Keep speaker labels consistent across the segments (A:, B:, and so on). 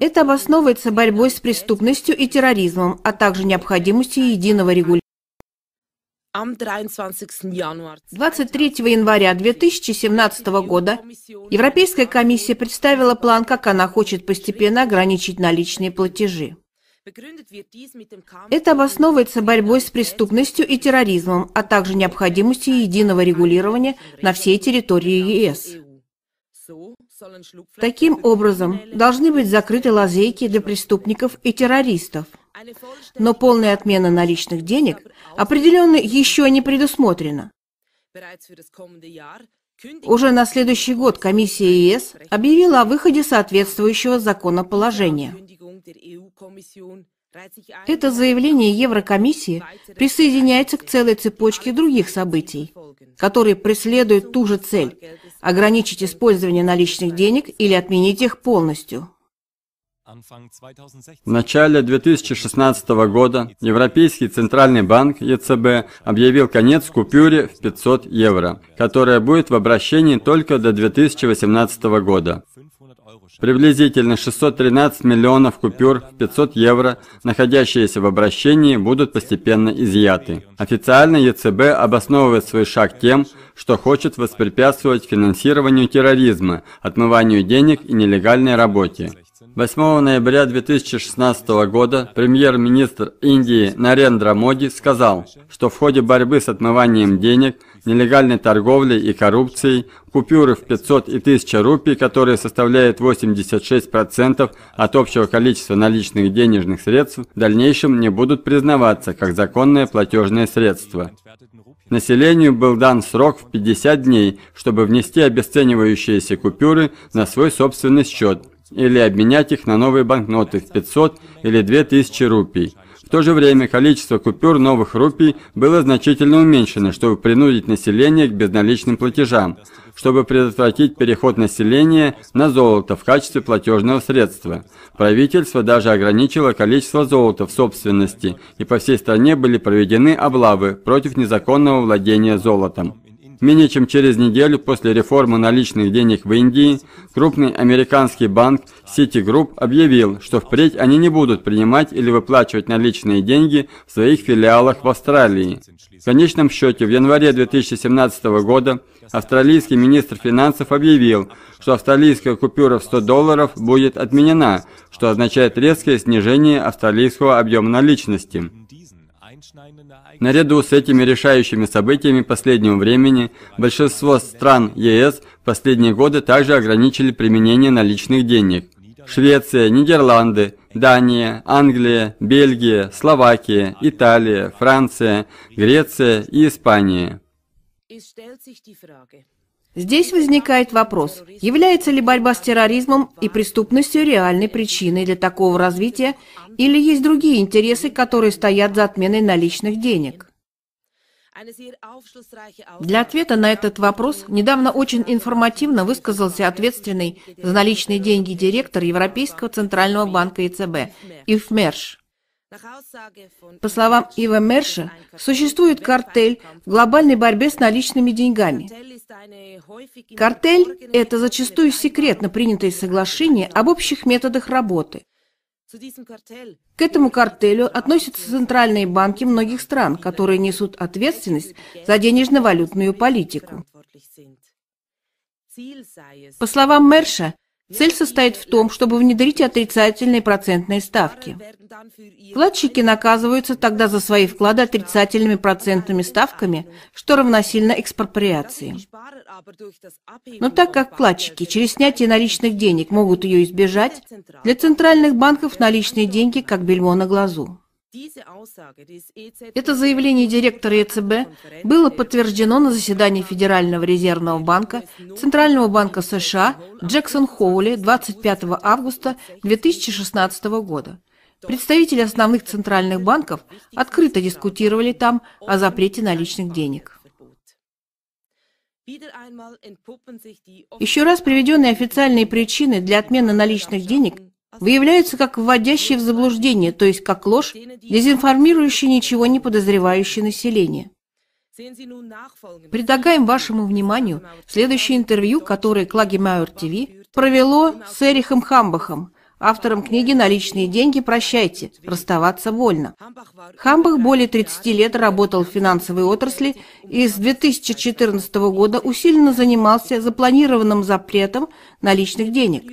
A: Это обосновывается борьбой с преступностью и терроризмом, а также необходимостью единого регулирования. 23 января 2017 года Европейская комиссия представила план, как она хочет постепенно ограничить наличные платежи. Это обосновывается борьбой с преступностью и терроризмом, а также необходимостью единого регулирования на всей территории ЕС. Таким образом, должны быть закрыты лазейки для преступников и террористов. Но полная отмена наличных денег определенно еще не предусмотрена. Уже на следующий год комиссия ЕС объявила о выходе соответствующего законоположения. Это заявление Еврокомиссии присоединяется к целой цепочке других событий, которые преследуют ту же цель – ограничить использование наличных денег или отменить их полностью.
B: В начале 2016 года Европейский Центральный банк ЕЦБ объявил конец купюре в 500 евро, которая будет в обращении только до 2018 года. Приблизительно 613 миллионов купюр в 500 евро, находящиеся в обращении, будут постепенно изъяты. Официально ЕЦБ обосновывает свой шаг тем, что хочет воспрепятствовать финансированию терроризма, отмыванию денег и нелегальной работе. 8 ноября 2016 года премьер-министр Индии Нарендра Моди сказал, что в ходе борьбы с отмыванием денег нелегальной торговлей и коррупцией, купюры в 500 и 1000 рупий, которые составляют 86% от общего количества наличных денежных средств, в дальнейшем не будут признаваться как законное платежное средство. Населению был дан срок в 50 дней, чтобы внести обесценивающиеся купюры на свой собственный счет или обменять их на новые банкноты в 500 или 2000 рупий. В то же время количество купюр новых рупий было значительно уменьшено, чтобы принудить население к безналичным платежам, чтобы предотвратить переход населения на золото в качестве платежного средства. Правительство даже ограничило количество золота в собственности, и по всей стране были проведены облавы против незаконного владения золотом. Менее чем через неделю после реформы наличных денег в Индии, крупный американский банк Citigroup объявил, что впредь они не будут принимать или выплачивать наличные деньги в своих филиалах в Австралии. В конечном счете, в январе 2017 года австралийский министр финансов объявил, что австралийская купюра в 100 долларов будет отменена, что означает резкое снижение австралийского объема наличности. Наряду с этими решающими событиями последнего времени большинство стран ЕС в последние годы также ограничили применение наличных денег. Швеция, Нидерланды, Дания, Англия, Бельгия, Словакия, Италия, Франция, Греция и Испания.
A: Здесь возникает вопрос, является ли борьба с терроризмом и преступностью реальной причиной для такого развития или есть другие интересы, которые стоят за отменой наличных денег? Для ответа на этот вопрос недавно очень информативно высказался ответственный за наличные деньги директор Европейского центрального банка ЕЦБ Ив Мерш. По словам Ива Мерша, существует картель в глобальной борьбе с наличными деньгами. Картель – это зачастую секретно принятое соглашение об общих методах работы. К этому картелю относятся центральные банки многих стран, которые несут ответственность за денежно-валютную политику. По словам Мерша, Цель состоит в том, чтобы внедрить отрицательные процентные ставки. Вкладчики наказываются тогда за свои вклады отрицательными процентными ставками, что равносильно экспроприации. Но так как вкладчики через снятие наличных денег могут ее избежать, для центральных банков наличные деньги как бельмо на глазу. E Это заявление директора ЕЦБ было подтверждено на заседании Федерального резервного банка Центрального банка США Джексон Хоули 25 августа 2016 года. Представители основных центральных банков открыто дискутировали там о запрете наличных денег. Еще раз приведенные официальные причины для отмены наличных денег выявляются как вводящие в заблуждение, то есть как ложь, дезинформирующие ничего не подозревающее население. Предлагаем вашему вниманию следующее интервью, которое Клаги ТВ провело с Эрихом Хамбахом, автором книги «Наличные деньги. Прощайте. Расставаться вольно» Хамбах более 30 лет работал в финансовой отрасли и с 2014 года усиленно занимался запланированным запретом наличных денег.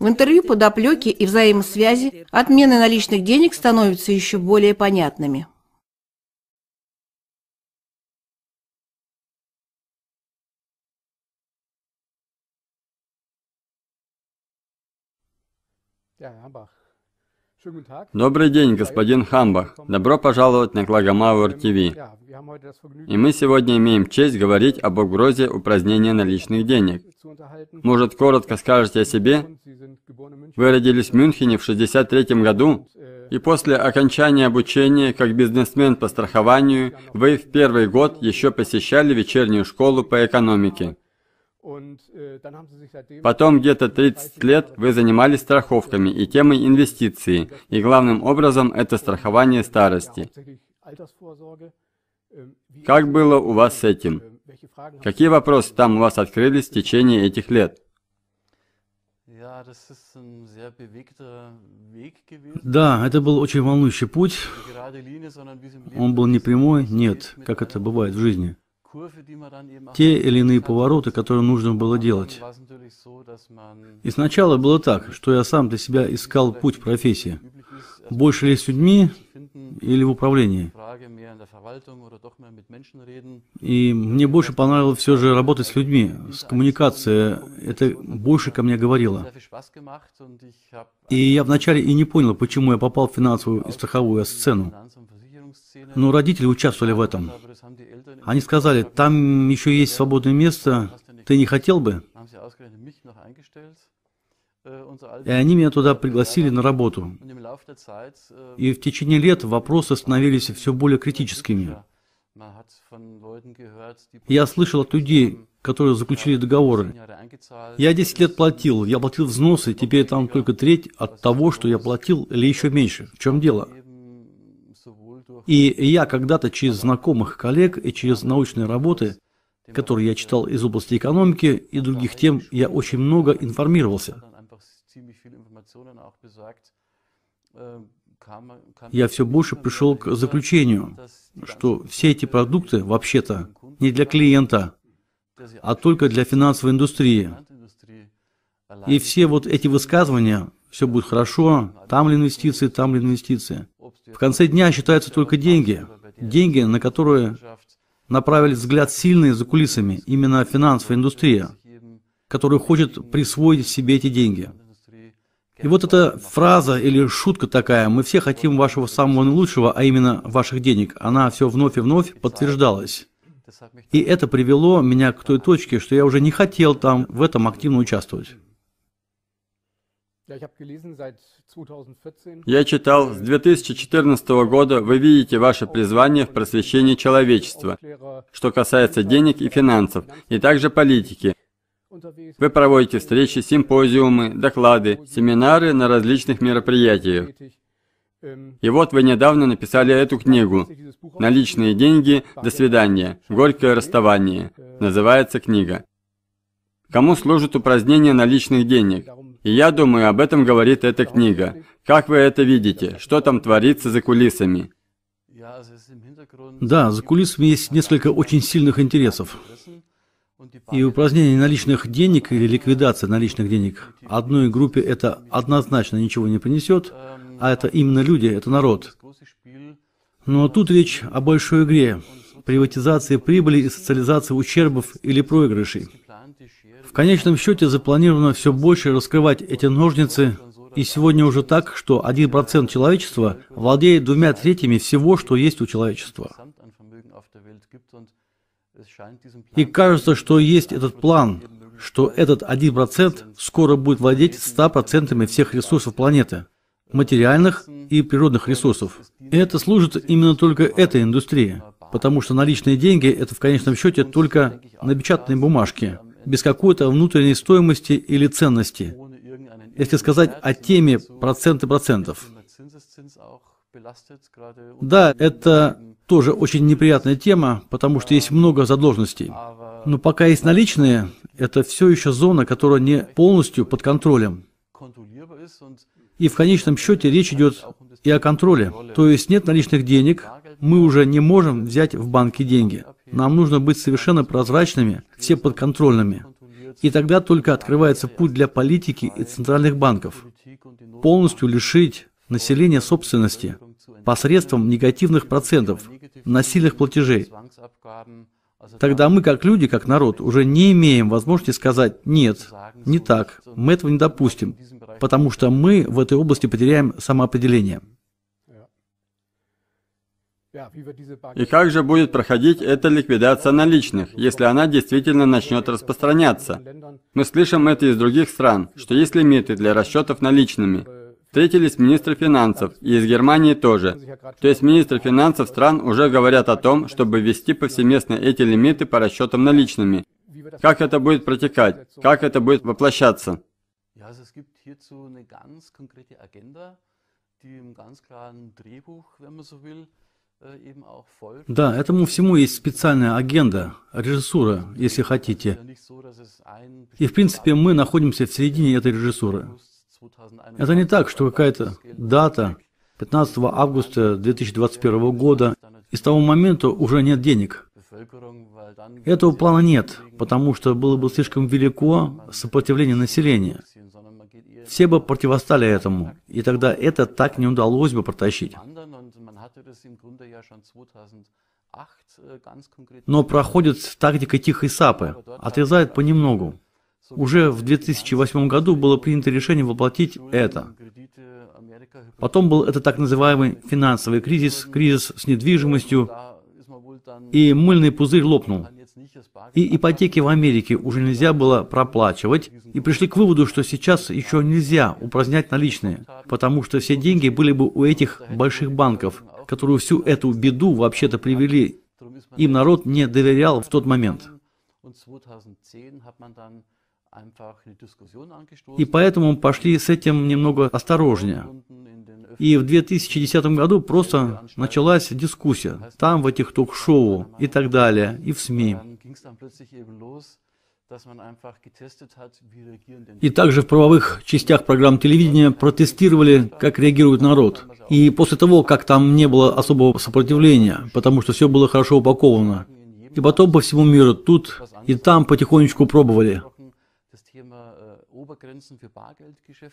A: В интервью подоплеки и взаимосвязи отмены наличных денег становятся еще более понятными.
C: Добрый день, господин
B: Хамбах. Добро пожаловать на Клагомауэр ТВ. И мы сегодня имеем честь говорить об угрозе упразднения наличных денег. Может, коротко скажете о себе? Вы родились в Мюнхене в 1963 году, и после окончания обучения как бизнесмен по страхованию вы в первый год еще посещали вечернюю школу по экономике.
C: Äh,
B: Потом где-то 30 лет вы занимались страховками и темой инвестиций, и главным образом это страхование старости. Эм, как было у вас с этим? Эм, Какие вопросы там у вас открылись в течение этих лет?
C: Да,
D: это был очень волнующий путь. Он был не прямой, нет, как это бывает в жизни
C: те или иные повороты, которые нужно было делать. И
D: сначала было так, что я сам для себя искал путь профессии. Больше ли с людьми
C: или в управлении?
D: И мне больше понравилось все же работать с людьми, с коммуникацией. Это больше ко мне говорило. И я вначале и не понял, почему я попал в финансовую и страховую сцену. Но ну, родители участвовали в этом. Они сказали, там еще есть свободное место, ты не хотел бы?
C: И они меня туда пригласили на работу. И
D: в течение лет вопросы становились все более критическими. Я слышал от людей, которые заключили договоры. Я 10 лет платил, я платил взносы, теперь там только треть от того, что я платил, или еще меньше. В чем дело? И я когда-то через знакомых коллег и через научные работы, которые я читал из области экономики и других тем, я очень много информировался.
C: Я все больше пришел к заключению,
D: что все эти продукты вообще-то не для клиента, а только для финансовой индустрии. И все вот эти высказывания, все будет хорошо, там ли инвестиции, там ли инвестиции. В конце дня считаются только деньги, деньги, на которые направили взгляд сильные за кулисами, именно финансовая индустрия, которая хочет присвоить себе эти деньги. И вот эта фраза или шутка такая, мы все хотим вашего самого лучшего, а именно ваших денег, она все вновь и вновь подтверждалась. И это привело меня к той точке, что я уже не хотел там в этом активно участвовать.
B: Я читал, с 2014 года вы видите ваше призвание в просвещении человечества, что касается денег и финансов, и также политики. Вы проводите встречи, симпозиумы, доклады, семинары на различных мероприятиях. И вот вы недавно написали эту книгу «Наличные деньги. До свидания. Горькое расставание». Называется книга. Кому служит упразднение наличных денег? И я думаю, об этом говорит эта книга. Как вы это видите? Что там творится за кулисами?
D: Да, за кулисами есть несколько очень сильных интересов. И упражнение наличных денег или ликвидация наличных денег одной группе это однозначно ничего не принесет, а это именно люди, это народ. Но тут речь о большой игре, приватизации прибыли и социализации ущербов или проигрышей. В конечном счете запланировано все больше раскрывать эти ножницы, и сегодня уже так, что 1% человечества владеет двумя третьими всего, что есть у человечества. И кажется, что есть этот план, что этот 1% скоро будет владеть 100% всех ресурсов планеты, материальных и природных ресурсов. И это служит именно только этой индустрии, потому что наличные деньги – это в конечном счете только напечатанные бумажки – без какой-то внутренней стоимости или ценности, если сказать о теме проценты процентов. Да, это тоже очень неприятная тема, потому что есть много задолженностей. Но пока есть наличные, это все еще зона, которая не полностью под контролем. И в конечном счете речь идет и о контроле. То есть нет наличных денег, мы уже не можем взять в банке деньги. Нам нужно быть совершенно прозрачными, все подконтрольными. И тогда только открывается путь для политики и центральных банков. Полностью лишить населения собственности посредством негативных процентов, насильных платежей. Тогда мы, как люди, как народ, уже не имеем возможности сказать «нет, не так, мы этого не допустим», потому что мы в этой области потеряем самоопределение.
B: И как же будет проходить эта ликвидация наличных, если она действительно начнет распространяться? Мы слышим это из других стран, что есть лимиты для расчетов наличными. Встретились министры финансов, и из Германии тоже. То есть министры финансов стран уже говорят о том, чтобы ввести повсеместно эти лимиты по расчетам наличными. Как это будет протекать? Как это будет воплощаться?
C: Э, да,
D: этому всему есть специальная агенда, режиссура, если э, хотите. И, в принципе, мы находимся в середине этой режиссуры. Это не так, что какая-то дата 15 э, августа 2021 года, и с того момента уже нет денег. Этого плана нет, потому что было бы слишком велико сопротивление населения. Все бы противостали этому, и тогда это так не удалось бы протащить.
C: Äh,
D: но проходит тактика тихой сапы, отрезает понемногу. Уже в 2008 году было принято решение воплотить это. Потом был это так называемый финансовый кризис, кризис с недвижимостью, и мыльный пузырь лопнул. И ипотеки в Америке уже нельзя было проплачивать, и пришли к выводу, что сейчас еще нельзя упразднять наличные, потому что все деньги были бы у этих больших банков, которую всю эту беду вообще-то привели, им народ не доверял в тот момент. И поэтому пошли с этим немного осторожнее. И в 2010 году просто началась дискуссия там, в этих ток-шоу и так далее, и в СМИ. И также в правовых частях программ телевидения протестировали, как реагирует народ. И после того, как там не было особого сопротивления, потому что все было хорошо упаковано. И потом по всему миру, тут и там потихонечку пробовали. Äh,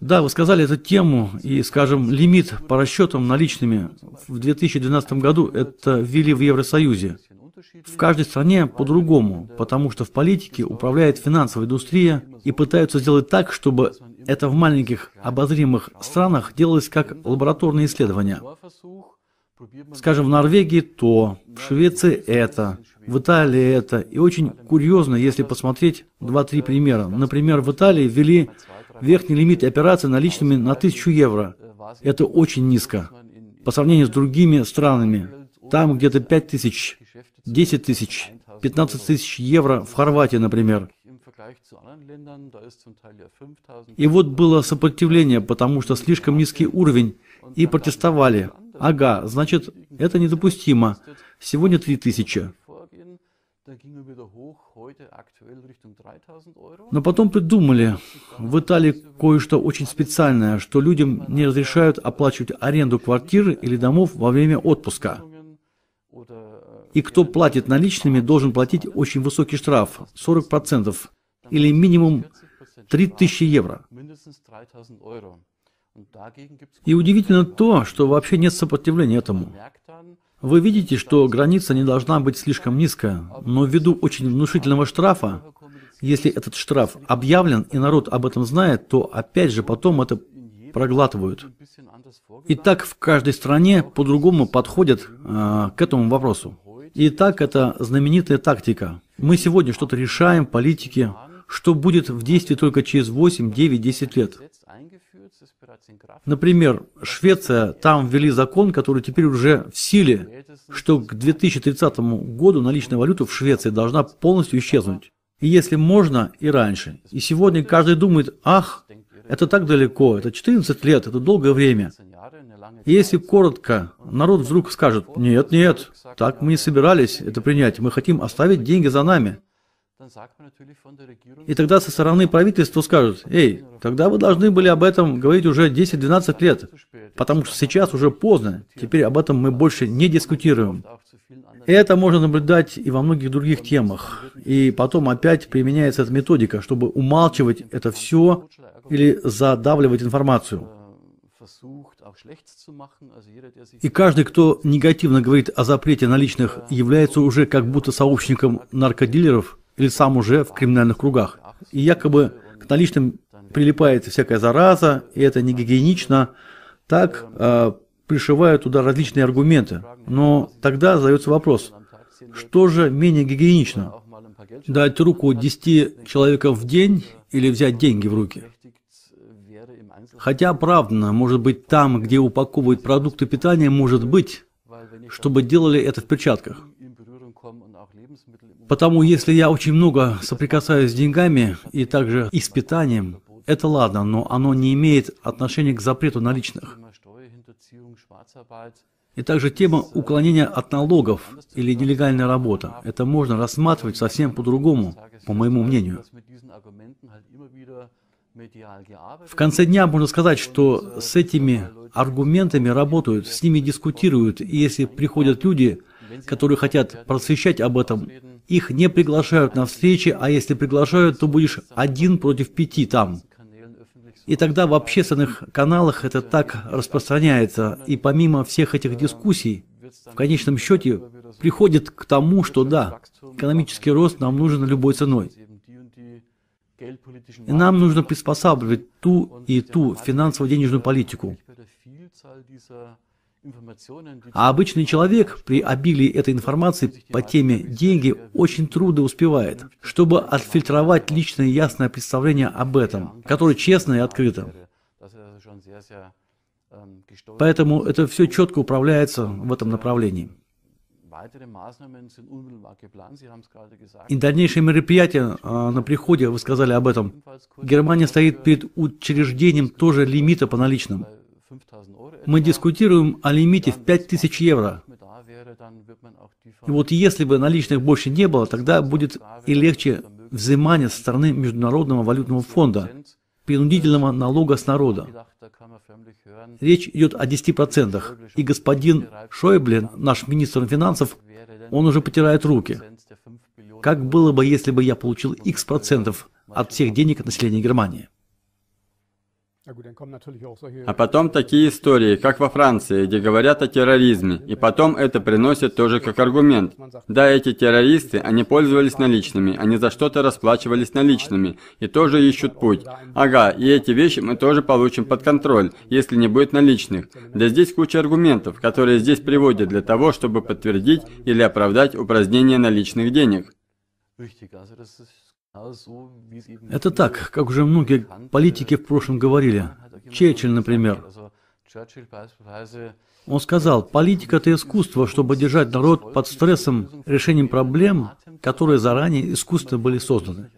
D: да, вы сказали эту тему, и, скажем, лимит по расчетам наличными в 2012 году это ввели в Евросоюзе. В каждой стране по-другому, потому что в политике управляет финансовая индустрия и пытаются сделать так, чтобы это в маленьких обозримых странах делалось как лабораторные исследования. Скажем, в Норвегии то, в Швеции это, в Италии это. И очень курьезно, если посмотреть 2-3 примера. Например, в Италии ввели верхний лимит операций наличными на 1000 евро. Это очень низко по сравнению с другими странами. Там где-то 5 тысяч, 10 тысяч, 15 тысяч евро в Хорватии, например. И вот было сопротивление, потому что слишком низкий уровень, и протестовали. Ага, значит, это недопустимо. Сегодня 3000. Но потом придумали в Италии кое-что очень специальное, что людям не разрешают оплачивать аренду квартир или домов во время отпуска. И кто платит наличными, должен платить очень высокий штраф – 40% или минимум 3000 евро. И удивительно то, что вообще нет сопротивления этому. Вы видите, что граница не должна быть слишком низкая, но ввиду очень внушительного штрафа, если этот штраф объявлен и народ об этом знает, то опять же потом это проглатывают. И так в каждой стране по-другому подходят э, к этому вопросу. И так это знаменитая тактика. Мы сегодня что-то решаем, политики, что будет в действии только через 8, 9, 10 лет. Например, Швеция, там ввели закон, который теперь уже в силе, что к 2030 году наличная валюта в Швеции должна полностью исчезнуть. И если можно, и раньше. И сегодня каждый думает, ах, это так далеко, это 14 лет, это долгое время. И если коротко, народ вдруг скажет, нет, нет, так мы не собирались это принять, мы хотим оставить деньги за нами. И тогда со стороны правительства скажут, «Эй, тогда вы должны были об этом говорить уже 10-12 лет, потому что сейчас уже поздно, теперь об этом мы больше не дискутируем». Это можно наблюдать и во многих других темах. И потом опять применяется эта методика, чтобы умалчивать это все или задавливать информацию.
C: Äh,
D: и каждый, кто негативно говорит о запрете наличных, äh, является уже как будто сообщником наркодилеров – или сам уже в криминальных кругах. И якобы к наличным прилипает всякая зараза, и это не гигиенично. Так э, пришивают туда различные аргументы. Но тогда задается вопрос, что же менее гигиенично? Дать руку 10 человекам в день или взять деньги в руки? Хотя оправданно, может быть, там, где упаковывают продукты питания, может быть, чтобы делали это в перчатках. Потому если я очень много соприкасаюсь с деньгами и также испытанием, это ладно, но оно не имеет отношения к запрету наличных. И также тема уклонения от налогов или нелегальная работа. Это можно рассматривать совсем по-другому, по моему мнению. В конце дня можно сказать, что с этими аргументами работают, с ними дискутируют, и если приходят люди, которые хотят просвещать об этом, их не приглашают на встречи, а если приглашают, то будешь один против пяти там. И тогда в общественных каналах это так распространяется, и помимо всех этих дискуссий, в конечном счете приходит к тому, что да, экономический рост нам нужен любой ценой.
C: И нам
D: нужно приспосабливать ту и ту финансово-денежную политику. А обычный человек при обилии этой информации по теме «деньги» очень трудно успевает, чтобы отфильтровать личное ясное представление об этом, которое честно и открыто.
C: Поэтому это все четко
D: управляется в этом направлении. И дальнейшие мероприятия а, на приходе, вы сказали об этом. Германия стоит перед учреждением тоже лимита по наличным. Мы дискутируем о лимите в 5000 евро. И вот если бы наличных больше не было, тогда будет и легче взимание со стороны Международного валютного фонда, принудительного налога с народа. Речь идет о 10%. И господин Шойбле, наш министр финансов, он уже потирает руки. Как было бы, если бы я получил X% процентов от всех денег населения Германии?
B: А потом такие истории, как во Франции, где говорят о терроризме, и потом это приносят тоже как аргумент. Да, эти террористы, они пользовались наличными, они за что-то расплачивались наличными, и тоже ищут путь. Ага, и эти вещи мы тоже получим под контроль, если не будет наличных. Да здесь куча аргументов, которые здесь приводят для того, чтобы подтвердить или оправдать упразднение наличных денег.
D: Это так, как уже многие политики в прошлом говорили. Черчилль, например. Он сказал, политика – это искусство, чтобы держать народ под стрессом, решением проблем, которые заранее искусственно были созданы.